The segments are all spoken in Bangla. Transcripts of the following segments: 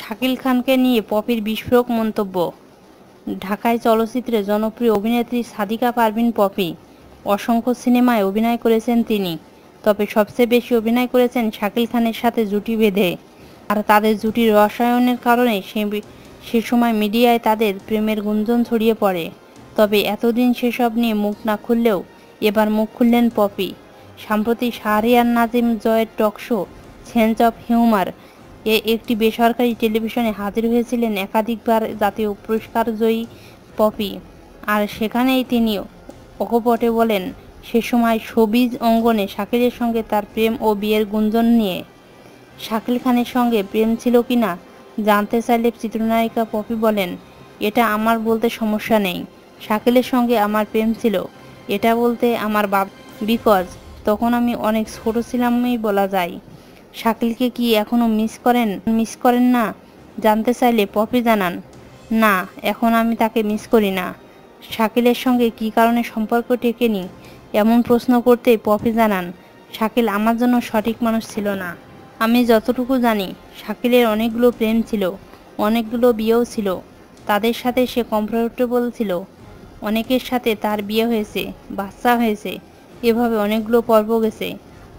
শাকিল খানকে নিয়ে পপির বিস্ফোরক মন্তব্য ঢাকায় চলচ্চিত্রে জনপ্রিয় অভিনেত্রী সাদিকা পারভিন পপি অসংখ্য সিনেমায় অভিনয় করেছেন তিনি তবে সবচেয়ে বেশি অভিনয় করেছেন শাকিল খানের সাথে জুটি বেঁধে আর তাদের জুটির রসায়নের কারণে সে সময় মিডিয়ায় তাদের প্রেমের গুঞ্জন ছড়িয়ে পড়ে তবে এতদিন সেসব নিয়ে মুখ না খুললেও এবার মুখ খুললেন পপি সাম্প্রতিক শাহরিয়ার নাজিম জয়ের টকশো সেন্স অফ হিউমার একটি বেসরকারি টেলিভিশনে হাজির হয়েছিলেন একাধিকবার জাতীয় পুরস্কার জয়ী পপি আর সেখানেই তিনি অকপটে বলেন সে সময় সবিজ অঙ্গনে শাকিলের সঙ্গে তার প্রেম ও বিয়ের গুঞ্জন নিয়ে শাকিল খানের সঙ্গে প্রেম ছিল কি না জানতে চাইলে চিত্রনায়িকা পপি বলেন এটা আমার বলতে সমস্যা নেই শাকিলের সঙ্গে আমার প্রেম ছিল এটা বলতে আমার বাপ বিকজ তখন আমি অনেক ছোট ছিলামই বলা যায় শাকিলকে কি এখনও মিস করেন মিস করেন না জানতে চাইলে পপি জানান না এখন আমি তাকে মিস করি না শাকিলের সঙ্গে কি কারণে সম্পর্ক নি এমন প্রশ্ন করতে পপি জানান শাকিল আমার জন্য সঠিক মানুষ ছিল না আমি যতটুকু জানি শাকিলের অনেকগুলো প্রেম ছিল অনেকগুলো বিয়েও ছিল তাদের সাথে সে কমফোর্টেবল ছিল অনেকের সাথে তার বিয়ে হয়েছে বাচ্চা হয়েছে এভাবে অনেকগুলো পর্ব গেছে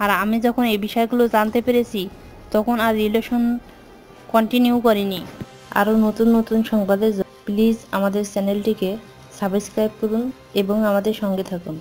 আর আমি যখন এই বিষয়গুলো জানতে পেরেছি তখন আর রিলেশন কন্টিনিউ করিনি আরও নতুন নতুন সংবাদের প্লিজ আমাদের চ্যানেলটিকে সাবস্ক্রাইব করুন এবং আমাদের সঙ্গে থাকুন